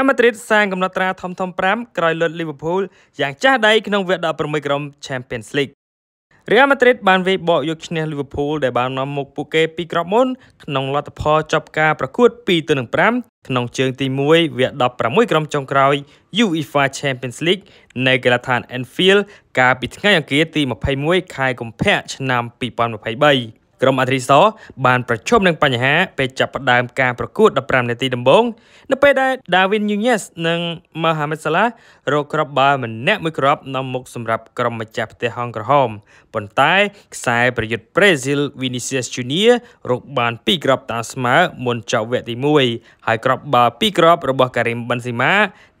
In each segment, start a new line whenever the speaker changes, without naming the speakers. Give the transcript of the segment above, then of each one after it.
Real Madrid សាងកំណត់ត្រាធំធំ5ក្រោយលុត Liverpool យ៉ាងចាស់ដៃក្នុងវគ្គ16ក្រុម Champions League Real Madrid បានវាយបកយកឈ្នះ Liverpool ដែលបាននាំមុខពួកគេពីក្របមុនក្នុងលទ្ធផលចប់ការប្រកួត2ទៅ5ក្នុងជើងទី1វគ្គ16ក្រុមចុងក្រោយ UEFA Champions League នៅកីឡដ្ឋាន Anfield កាលពីថ្ងៃអង្គារទី21ខែកុម្ភៈឆ្នាំ2023ក្រុមអាត្រីសបានប្រឈមនឹងបញ្ហាពេលចាប់ផ្ដើមការប្រកួត15នាទីដំបូងនៅពេលដែល Darwin Nunez និង Mohamed Salah រកគ្រាប់បាល់ម្នាក់មួយគ្រាប់នាំមុខសម្រាប់ក្រុមម្ចាស់ផ្ទះហងក្រហមប៉ុន្តែខ្សែប្រយុទ្ធ Brazil Vinicius Junior រកបាន2គ្រាប់តាមស្មើមុនចប់វគ្គទី1ហើយគ្រាប់បាល់2គ្រាប់របស់ Karim Benzema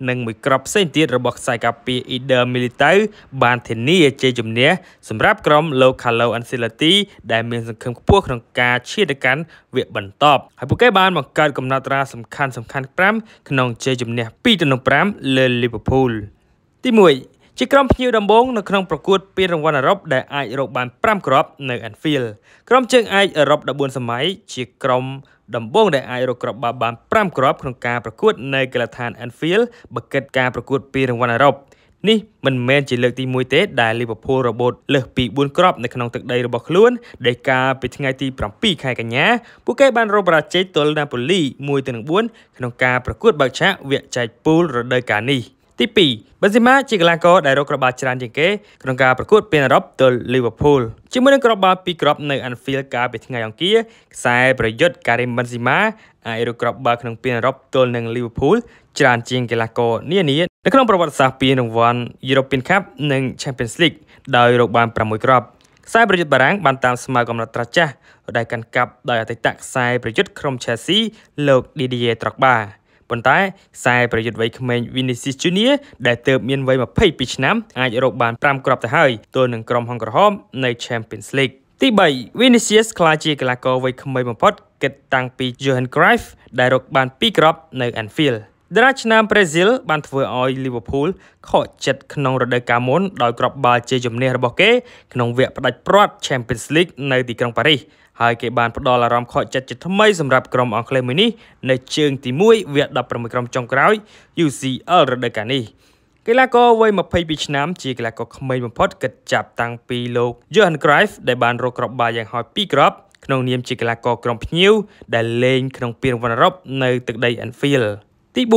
និងមួយគ្រាប់ផ្សេងទៀតរបស់ខ្សែការពារ Eder Militao បានធានាជ័យជំនះសម្រាប់ក្រុមលោក Carlo Ancelotti ដែលមានសង្ឃឹមមខ្ពស់ក្នុងការឈានទៅកាន់វគ្គបន្ទាប់ហើយពួកគេបានបង្កើតកំណត់ត្រាសំខាន់សំខាន់5ក្នុងជ័យជំនះ2ទៅ5លើ Liverpool ទី1ជាក្រុមភ្ញៀវដំបូងនៅក្នុងប្រកួតពានរង្វាន់អឺរ៉ុបដែលអាចរកបាន5គ្រាប់នៅ Anfield ក្រុមជើងឯកអឺរ៉ុប14សម័យជាក្រុមដំបូងដែលអាចរកគ្រាប់បាល់បាន5គ្រាប់ក្នុងការប្រកួត នៅកីឡដ្ឋាន Anfield បើគិតការប្រកួតពានរង្វាន់អឺរ៉ុបនេះមិនមែនជាលើកទី1ទេដែលលីវភូលរបូតលើសពី4គ្រាប់នៅក្នុងទឹកដីរបស់ខ្លួនដែលកាលពីថ្ងៃទី7ខែកញ្ញាពួកគេបានរងបរាជ័យទល់ណាប៉ូលី1ទៅ4ក្នុងការប្រកួតបើកឆាកវគ្គចែកពូលរដូវកាលនេះទី2បេនសេម៉ាជាកីឡាករដែលរកគ្រាប់បាល់ច្រើនជាងគេក្នុងការប្រកួតពានអឺរ៉ុបទល់លីវើពូលជាមួយនឹងគ្រាប់បាល់ពីរគ្រាប់នៅ Anfield កាលពីថ្ងៃអង្គារខ្សែប្រយុទ្ធ Karim Benzema អាចរកគ្រាប់បាល់ក្នុងពានអឺរ៉ុបទល់នឹងលីវើពូលច្រើន ជាងកីឡាករនានានៅក្នុងប្រវត្តិសាស្ត្រពីរង្វាន់ European Cup និង Champions League ដោយរកបាន6គ្រាប់ខ្សែប្រយុទ្ធបារាំងបានតាមស្មើកំណត់ត្រាចាស់ដែលកាន់កាប់ដោយអតីតខ្សែប្រយុទ្ធក្រុម Chelsea លោក Didier Drogba ប៉ុន្តែខ្សែប្រយុទ្ធវ័យក្មេង Vinicius Junior ដែលទើបមានវ័យ22ឆ្នាំ អាចរកបាន5គ្រាប់ទៅហើយទល់នឹងក្រុមហុងក្រហមនៅ Champions League ទី3 Vinicius ក្លាយជាកីឡាករវ័យក្មេងបំផុតគិតតាំងពី Johan Cruyff ដែលរកបាន2គ្រាប់នៅ Anfield តារាឆ្នាំប្រេស៊ីលបានធ្វើឲ្យលីវើពូលខកចិត្តក្នុងរដូវកាលមុនដោយក្របបាល់ជាជំនះរបស់គេក្នុងវគ្គផ្ដាច់ព្រាត់ Champions League នៅទីក្រុងប៉ារីសហើយគេបានផ្ដល់អារម្មណ៍ខកចិត្តជាថ្មីសម្រាប់ក្រុមអង់គ្លេសមួយនេះនៅជើងទី1វគ្គ16ក្រុមចុងក្រោយ UCL រដូវកាលនេះកីឡាករវ័យ22ឆ្នាំជាកីឡាករក្មេងបំផុតគិតចាប់តាំងពីលោក Johan Cruyff ដែលបានរកក្របបាល់យ៉ាងហោច2គ្រាប់ក្នុងនាមជាកីឡាករក្រុមភ្ញៀវដែលលេងក្នុងពានរង្វាន់អឺរ៉ុបនៅទឹកដី Anfield ទី4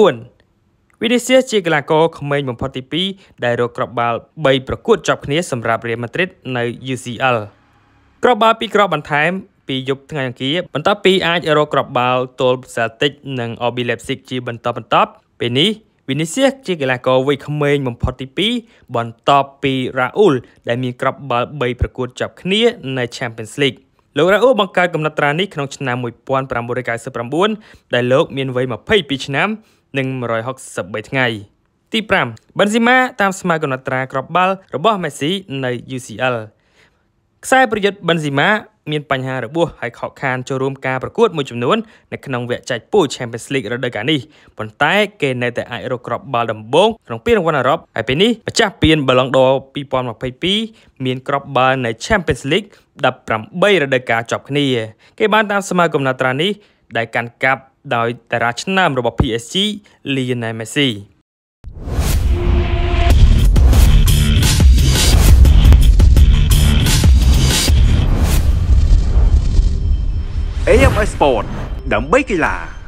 វិនិស្យាជាកីឡាករក្មេងបំផុតទី2ដែលរកគ្រាប់បាល់3ប្រកួតជាប់គ្នាសម្រាប់ Real Madrid នៅ UCL គ្រាប់បាល់ពីរគ្រាប់បន្ថែមពីយប់ថ្ងៃអង្គារបន្ទាប់ពីអាចរកគ្រាប់បាល់ទល់ Celtic និង RB Leipzig ជាបន្តបន្ទាប់ពេលនេះវិនិស្យាជាកីឡាករវ័យក្មេងបំផុតទី2បន្ទាប់ពី Raul ដែលមានគ្រាប់បាល់3ប្រកួតជាប់គ្នា នៅ Champions League លោករ៉ាអូបង្កើតកំណត់ត្រានេះក្នុងឆ្នាំ1999ដែលលោកមានវ័យ22ឆ្នាំនិង163ថ្ងៃទី5ប៊ិនស៊ីម៉ាតាមស្មើកំណត់ត្រាក្របបាល់របស់មេស៊ីនៅ UCL ខ្សែប្រយុទ្ធប៊ិនស៊ីម៉ាមានបញ្ហារបួសហើយខកខានចូលរួមការប្រកួតមួយចំនួននៅក្នុងវគ្គចែកពូល Champions League រដូវកាលនេះប៉ុន្តែគេនៅតែអាចរកគ្រាប់បាល់ដំបូងក្នុងពានរង្វាន់អឺរ៉ុបហើយពេលនេះម្ចាស់ពាន Ballon d'Or 2022មានគ្រាប់បាល់នៅ Champions League 18រដូវកាលជាប់គ្នា គេ បានតាមស្មើកំណត់ត្រានេះដែលកាន់កាប់ដោយតារាឆ្នាំរបស់ PSG Lionel Messi AM Sport đậm ដើម្បីកីឡា